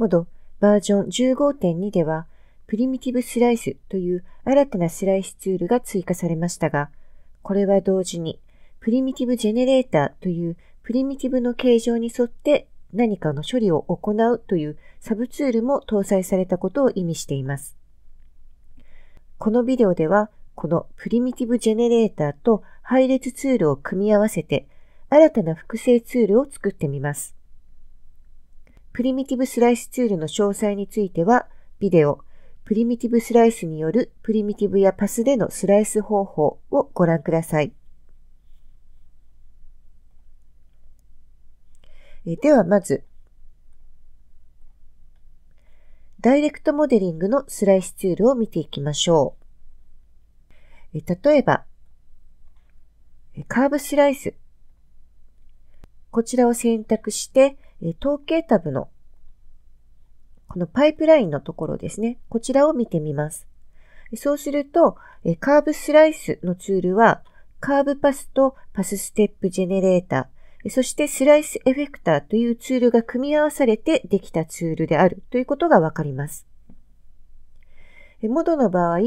モドバージョン15.2では、プリミティブスライスという新たなスライスツールが追加されましたが、これは同時に、プリミティブジェネレーターというプリミティブの形状に沿って何かの処理を行うというサブツールも搭載されたことを意味しています。このビデオでは、このプリミティブジェネレーターと配列ツールを組み合わせて、新たな複製ツールを作ってみます。プリミティブスライスツールの詳細については、ビデオ、プリミティブスライスによるプリミティブやパスでのスライス方法をご覧ください。えではまず、ダイレクトモデリングのスライスツールを見ていきましょう。え例えば、カーブスライス。こちらを選択して、統計タブのこのパイプラインのところですね。こちらを見てみます。そうすると、カーブスライスのツールは、カーブパスとパスステップジェネレーター、そしてスライスエフェクターというツールが組み合わされてできたツールであるということがわかります。モドの場合、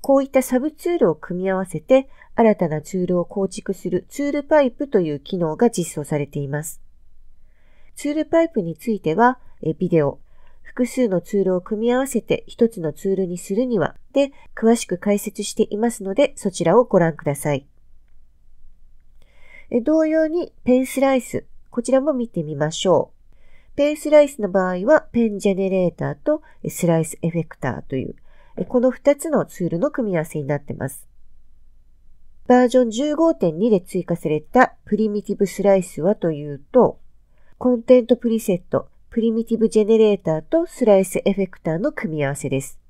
こういったサブツールを組み合わせて新たなツールを構築するツールパイプという機能が実装されています。ツールパイプについては、ビデオ、複数のツールを組み合わせて一つのツールにするには、で、詳しく解説していますので、そちらをご覧ください。同様にペンスライス、こちらも見てみましょう。ペンスライスの場合は、ペンジェネレーターとスライスエフェクターという、この2つのツールの組み合わせになっています。バージョン15.2で追加されたプリミティブスライスはというと、コンテントプリセット、プリミティブジェネレーターとスライスエフェクターの組み合わせです。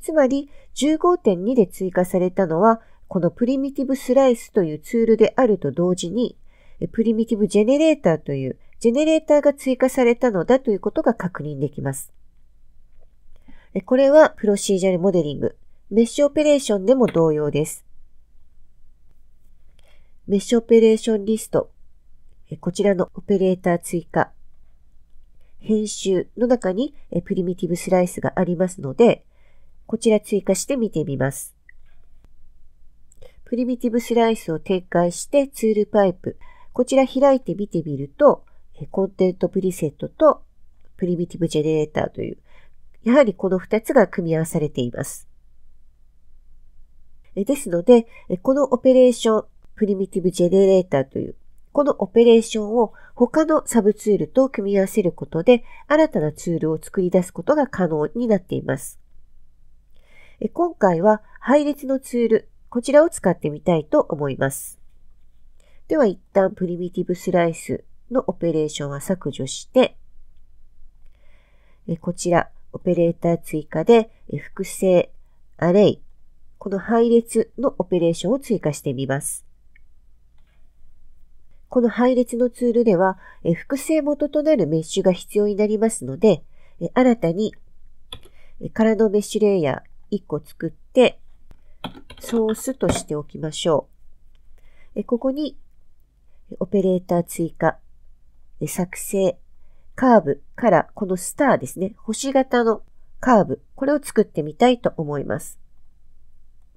つまり15.2で追加されたのは、このプリミティブスライスというツールであると同時に、プリミティブジェネレーターというジェネレーターが追加されたのだということが確認できます。これはプロシージャルモデリング、メッシュオペレーションでも同様です。メッシュオペレーションリスト、こちらのオペレーター追加、編集の中にプリミティブスライスがありますので、こちら追加して見てみます。プリミティブスライスを展開してツールパイプ、こちら開いて見てみると、コンテントプリセットとプリミティブジェネレーターという、やはりこの2つが組み合わされています。ですので、このオペレーション、プリミティブジェネレーターというこのオペレーションを他のサブツールと組み合わせることで新たなツールを作り出すことが可能になっています。今回は配列のツール、こちらを使ってみたいと思います。では一旦プリミティブスライスのオペレーションは削除して、こちらオペレーター追加で複製、アレイ、この配列のオペレーションを追加してみます。この配列のツールでは、複製元となるメッシュが必要になりますので、新たに空のメッシュレイヤー1個作って、ソースとしておきましょう。ここに、オペレーター追加、作成、カーブからこのスターですね、星型のカーブ、これを作ってみたいと思います。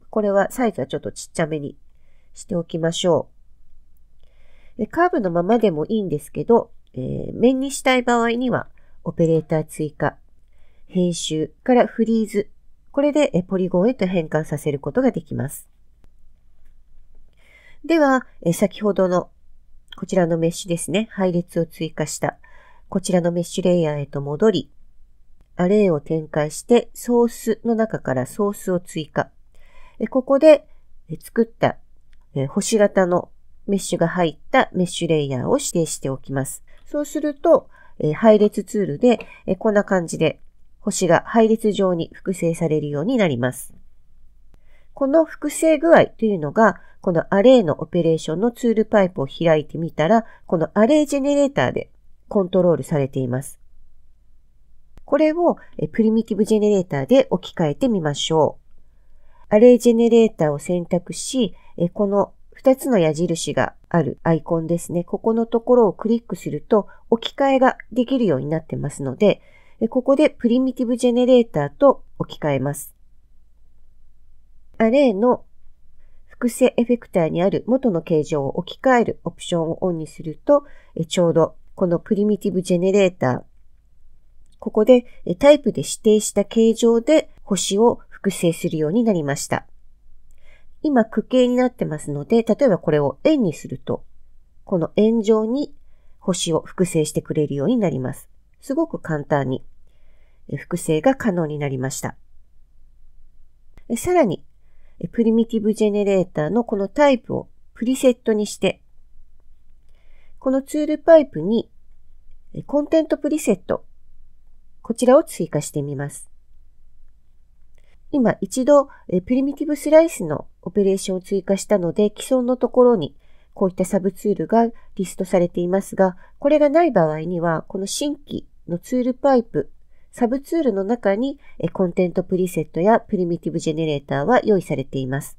これはサイズはちょっとちっちゃめにしておきましょう。カーブのままでもいいんですけど、えー、面にしたい場合には、オペレーター追加、編集からフリーズ、これでポリゴンへと変換させることができます。では、先ほどのこちらのメッシュですね、配列を追加したこちらのメッシュレイヤーへと戻り、アレイを展開してソースの中からソースを追加。ここで作った星型のメッシュが入ったメッシュレイヤーを指定しておきます。そうすると、え配列ツールで、えこんな感じで星が配列上に複製されるようになります。この複製具合というのが、このアレイのオペレーションのツールパイプを開いてみたら、このアレイジェネレーターでコントロールされています。これをプリミティブジェネレーターで置き換えてみましょう。アレイジェネレーターを選択し、この2つの矢印があるアイコンですね。ここのところをクリックすると置き換えができるようになってますので、ここでプリミティブジェネレーターと置き換えます。アレイの複製エフェクターにある元の形状を置き換えるオプションをオンにすると、ちょうどこのプリミティブジェネレーター、ここでタイプで指定した形状で星を複製するようになりました。今、区形になってますので、例えばこれを円にすると、この円状に星を複製してくれるようになります。すごく簡単に複製が可能になりました。さらに、プリミティブジェネレーターのこのタイプをプリセットにして、このツールパイプにコンテントプリセット、こちらを追加してみます。今一度、えプリミティブスライスのオペレーションを追加したので、既存のところにこういったサブツールがリストされていますが、これがない場合には、この新規のツールパイプ、サブツールの中にコンテントプリセットやプリミティブジェネレーターは用意されています。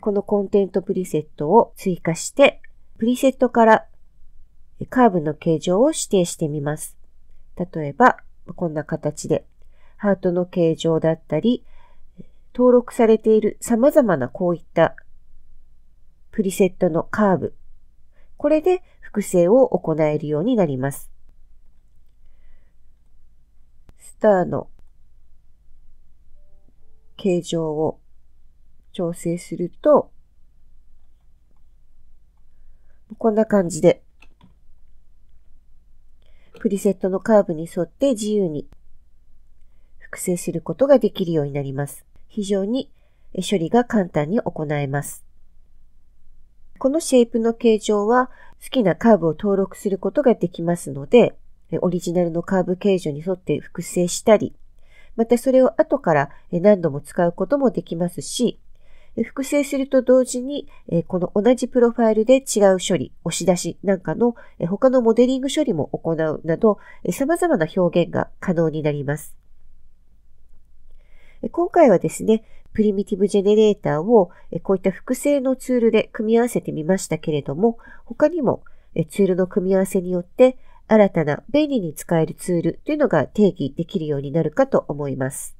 このコンテントプリセットを追加して、プリセットからカーブの形状を指定してみます。例えば、こんな形でハートの形状だったり、登録されている様々なこういったプリセットのカーブ。これで複製を行えるようになります。スターの形状を調整すると、こんな感じで、プリセットのカーブに沿って自由に複製することができるようになります。非常に処理が簡単に行えます。このシェイプの形状は好きなカーブを登録することができますので、オリジナルのカーブ形状に沿って複製したり、またそれを後から何度も使うこともできますし、複製すると同時に、この同じプロファイルで違う処理、押し出しなんかの他のモデリング処理も行うなど、様々な表現が可能になります。今回はですね、プリミティブジェネレーターをこういった複製のツールで組み合わせてみましたけれども、他にもツールの組み合わせによって新たな便利に使えるツールというのが定義できるようになるかと思います。